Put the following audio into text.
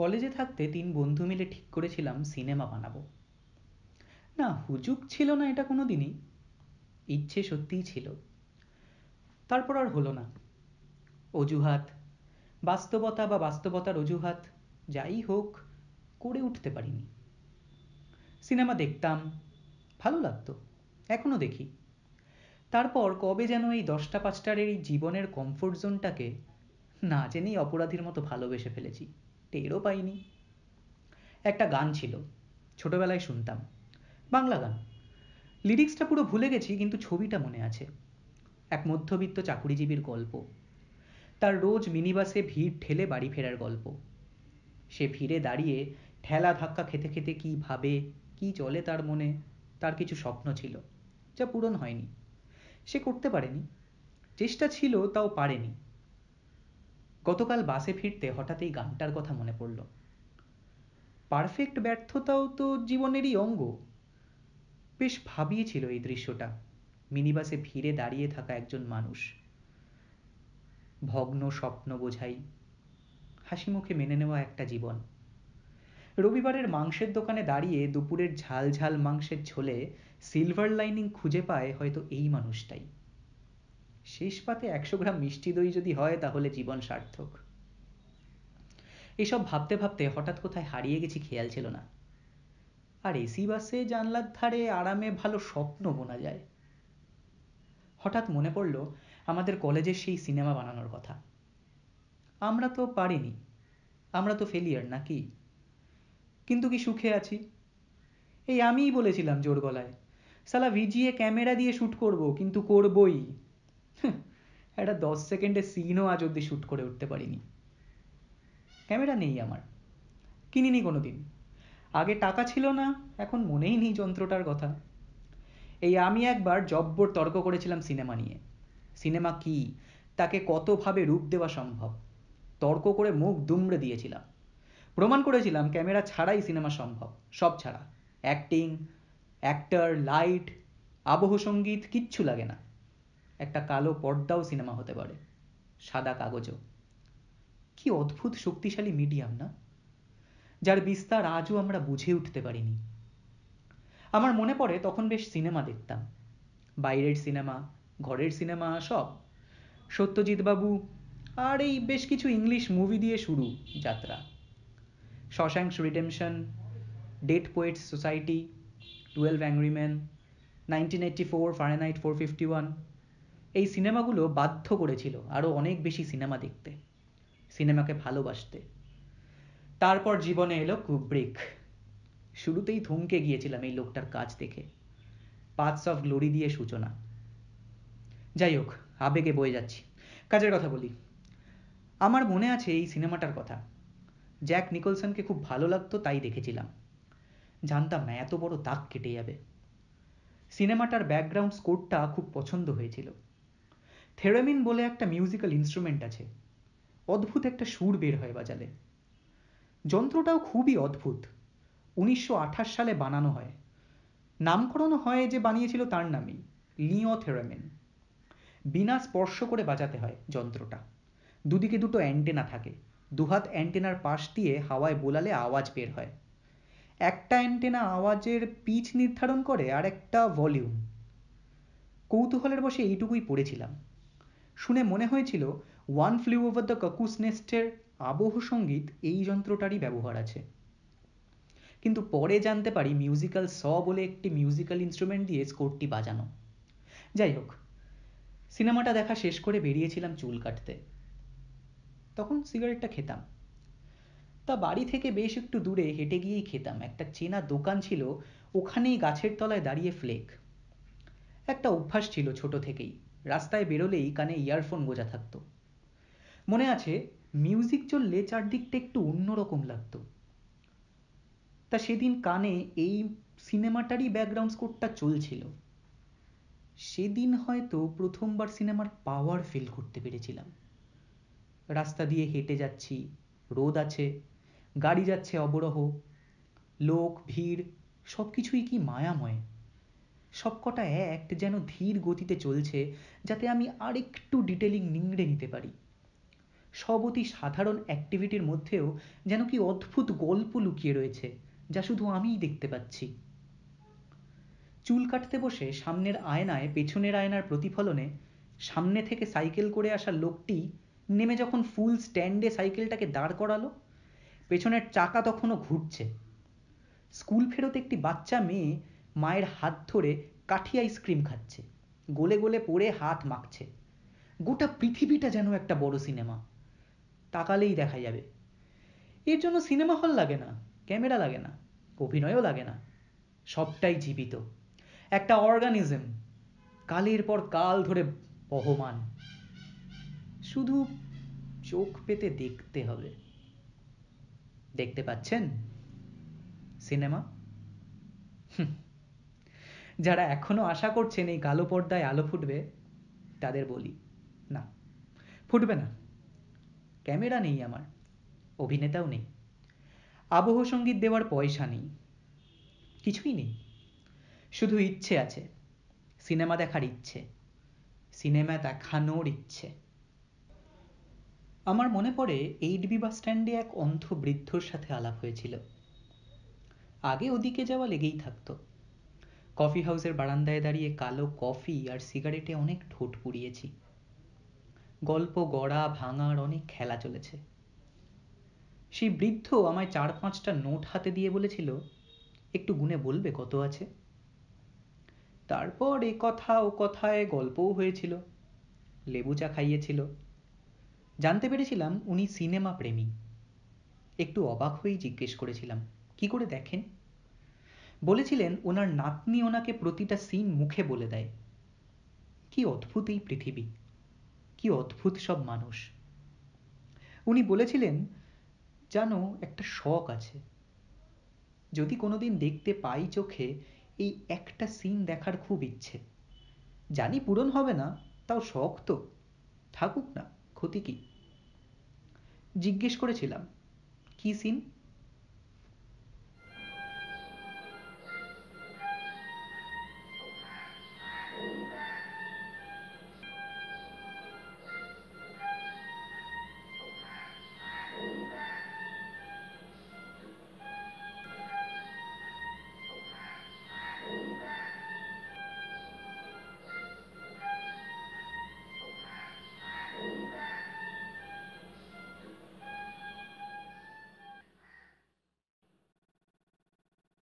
কলেজে থাকতে তিন বন্ধু মিলে ঠিক করেছিলাম সিনেমা বানাবো না হুজুগ ছিল না এটা কোনো দিনই ইচ্ছে সত্যিই ছিল তারপর আর হলো না অজুহাত বাস্তবতা বা বাস্তবতার অজুহাত যাই হোক করে উঠতে পারিনি সিনেমা দেখতাম ভালো লাগতো এখনো দেখি তারপর কবে যেন এই দশটা পাঁচটার এই জীবনের কমফোর্ট জোনটাকে না জেনেই অপরাধীর মতো ভালোবেসে ফেলেছি টেরও পাইনি একটা গান ছিল ছোটবেলায় শুনতাম বাংলা গান লিরিক্সটা পুরো ভুলে গেছি কিন্তু ছবিটা মনে আছে এক মধ্যবিত্ত চাকুরিজীবীর গল্প তার রোজ মিনিবাসে ভিড় ঠেলে বাড়ি ফেরার গল্প সে ফিরে দাঁড়িয়ে ঠেলা ধাক্কা খেতে খেতে কি ভাবে কি চলে তার মনে তার কিছু স্বপ্ন ছিল যা পূরণ হয়নি সে করতে পারেনি চেষ্টা ছিল তাও পারেনি গতকাল বাসে ফিরতে হঠাৎ এই গানটার কথা মনে পড়ল পারফেক্ট ব্যর্থতাও তো জীবনেরই অঙ্গ বেশ ভাবিয়েছিল এই দৃশ্যটা মিনিবাসে ভিড়ে দাঁড়িয়ে থাকা একজন মানুষ ভগ্ন স্বপ্ন বোঝাই হাসি মুখে মেনে নেওয়া একটা জীবন রবিবারের মাংসের দোকানে দাঁড়িয়ে দুপুরের ঝাল ঝাল মাংসের ঝোলে সিলভার লাইনিং খুঁজে পায় হয়তো এই মানুষটাই শেষ পাতে একশো গ্রাম মিষ্টি দই যদি হয় তাহলে জীবন সার্থক এসব ভাবতে ভাবতে হঠাৎ কোথায় হারিয়ে গেছি খেয়াল ছিল না আর এসি বাসে জানলার ধারে আরামে ভালো স্বপ্ন বোনা যায় হঠাৎ মনে পড়ল আমাদের কলেজের সেই সিনেমা বানানোর কথা আমরা তো পারিনি আমরা তো ফেলিয়ার নাকি কিন্তু কি সুখে আছি এই আমিই বলেছিলাম জোর গলায় সালা ভিজিয়ে ক্যামেরা দিয়ে শ্যুট করব কিন্তু করবই একটা দশ সেকেন্ডের সিনও আজ অব্দি শ্যুট করে উঠতে পারিনি ক্যামেরা নেই আমার কিনিনি কোনো দিন আগে টাকা ছিল না এখন মনেই নেই যন্ত্রটার কথা এই আমি একবার জব্বর তর্ক করেছিলাম সিনেমা নিয়ে সিনেমা কি তাকে কতভাবে রূপ দেওয়া সম্ভব তর্ক করে মুখ দুমড়ে দিয়েছিলাম প্রমাণ করেছিলাম ক্যামেরা ছাড়াই সিনেমা সম্ভব সব ছাড়া অ্যাক্টিং অ্যাক্টর লাইট আবহ সঙ্গীত কিচ্ছু লাগে না একটা কালো পর্দাও সিনেমা হতে পারে সাদা কাগজও কি অদ্ভুত শক্তিশালী মিডিয়াম না যার বিস্তার আজও আমরা বুঝে উঠতে পারিনি আমার মনে পড়ে তখন বেশ সিনেমা দেখতাম বাইরের সিনেমা ঘরের সিনেমা সব সত্যজিৎ বাবু আর এই বেশ কিছু ইংলিশ মুভি দিয়ে শুরু যাত্রা Shawshank Redemption Dead Poets Society Twelve Angry Men Nineteen Eighty Four Fahrenheit Four Fifty One এই সিনেমাগুলো বাধ্য করেছিল আরও অনেক বেশি সিনেমা দেখতে সিনেমাকে ভালোবাসতে তারপর জীবনে এলো কুব্রিক শুরুতেই থমকে গিয়েছিলাম এই লোকটার কাজ দেখে পাথস অফ গ্লোরি দিয়ে সূচনা যাই হোক আবেগে বয়ে যাচ্ছি কাজের কথা বলি আমার মনে আছে এই সিনেমাটার কথা জ্যাক নিকোলসনকে খুব ভালো লাগতো তাই দেখেছিলাম জানতাম না হ্যাঁ, এত বড় দাগ কেটে যাবে সিনেমাটার ব্যাকগ্রাউন্ড স্কোরটা খুব পছন্দ হয়েছিল থেরামিন বলে একটা মিউজিক্যাল ইনস্ট্রুমেন্ট আছে অদ্ভুত একটা সুর বের হয় বাজালে যন্ত্রটাও খুবই অদ্ভুত উনিশশো সালে বানানো হয় নামকরণ হয় যে বানিয়েছিল তার নামই লিও থেরামিন বিনা স্পর্শ করে বাজাতে হয় যন্ত্রটা দুদিকে দুটো অ্যান্টেনা থাকে দুহাত অ্যান্টেনার পাশ দিয়ে হাওয়ায় বোলালে আওয়াজ বের হয় একটা অ্যান্টেনা আওয়াজের পিচ নির্ধারণ করে আর একটা ভলিউম কৌতূহলের বসে এইটুকুই পড়েছিলাম শুনে মনে হয়েছিল One Flew Over the Cuckoo's নেস্টের আবহ সঙ্গীত এই যন্ত্রটারই ব্যবহার আছে কিন্তু পরে জানতে পারি মিউজিক্যাল স বলে একটি মিউজিক্যাল ইনস্ট্রুমেন্ট দিয়ে স্কোরটি বাজানো যাই হোক সিনেমাটা দেখা শেষ করে বেরিয়েছিলাম চুল কাটতে তখন সিগারেটটা খেতাম তা বাড়ি থেকে বেশ একটু দূরে হেঁটে গিয়েই খেতাম একটা চেনা দোকান ছিল ওখানেই গাছের তলায় দাঁড়িয়ে ফ্লেক একটা অভ্যাস ছিল ছোট থেকেই রাস্তায় বেরোলেই কানে ইয়ারফোন গোজা থাকতো মনে আছে মিউজিক চললে চারদিকটা একটু অন্যরকম লাগতো তা সেদিন কানে এই সিনেমাটারই ব্যাকগ্রাউন্ড স্কোরটা চলছিল সেদিন হয়তো প্রথমবার সিনেমার পাওয়ার ফিল করতে পেরেছিলাম রাস্তা দিয়ে হেঁটে যাচ্ছি রোদ আছে গাড়ি যাচ্ছে অবরহ লোক ভিড় সব কিছুই কি মায়াময় সবকটা এক যেন ধীর গতিতে চলছে যাতে আমি আরেকটু ডিটেলিং নিংড়ে নিতে পারি সব অতি সাধারণ অ্যাক্টিভিটির মধ্যেও যেন কি অদ্ভুত গল্প লুকিয়ে রয়েছে যা শুধু আমিই দেখতে পাচ্ছি চুল কাটতে বসে সামনের আয়নায় পেছনের আয়নার প্রতিফলনে সামনে থেকে সাইকেল করে আসা লোকটি নেমে যখন ফুল স্ট্যান্ডে সাইকেলটাকে দাঁড় করালো পেছনের চাকা তখনও ঘুরছে স্কুল ফেরত একটি বাচ্চা মেয়ে মায়ের হাত ধরে কাঠি আইসক্রিম খাচ্ছে গোলে গোলে পড়ে হাত মাখছে গোটা পৃথিবীটা যেন একটা বড় সিনেমা তাকালেই দেখা যাবে এর জন্য সিনেমা হল লাগে না ক্যামেরা লাগে না অভিনয়ও লাগে না সবটাই জীবিত একটা অর্গানিজম কালের পর কাল ধরে বহমান শুধু চোখ পেতে দেখতে হবে দেখতে পাচ্ছেন সিনেমা হুম যারা এখনো আশা করছেন এই কালো পর্দায় আলো ফুটবে তাদের বলি না ফুটবে না ক্যামেরা নেই আমার অভিনেতাও নেই আবহ সঙ্গীত দেওয়ার পয়সা নেই কিছুই নেই শুধু ইচ্ছে আছে সিনেমা দেখার ইচ্ছে সিনেমা দেখানোর ইচ্ছে আমার মনে পড়ে এইট বি বাস স্ট্যান্ডে এক অন্ধ বৃদ্ধর সাথে আলাপ হয়েছিল আগে ওদিকে যাওয়া লেগেই থাকতো কফি হাউসের বারান্দায় দাঁড়িয়ে কালো কফি আর সিগারেটে অনেক ঠোঁট পুড়িয়েছি গল্প গড়া ভাঙার অনেক খেলা চলেছে সেই বৃদ্ধ আমায় চার পাঁচটা নোট হাতে দিয়ে বলেছিল একটু গুনে বলবে কত আছে তারপর এ কথা ও কথায় গল্পও হয়েছিল লেবু চা খাইয়েছিল জানতে পেরেছিলাম উনি সিনেমা প্রেমী একটু অবাক হয়েই জিজ্ঞেস করেছিলাম কি করে দেখেন বলেছিলেন ওনার নাতনি ওনাকে প্রতিটা সিন মুখে বলে দেয় কি অদ্ভুত এই পৃথিবী কি অদ্ভুত সব মানুষ উনি বলেছিলেন জানো একটা শখ আছে যদি কোনোদিন দেখতে পাই চোখে এই একটা সিন দেখার খুব ইচ্ছে জানি পূরণ হবে না তাও শখ তো থাকুক না ক্ষতি কি জিজ্ঞেস করেছিলাম কি সিন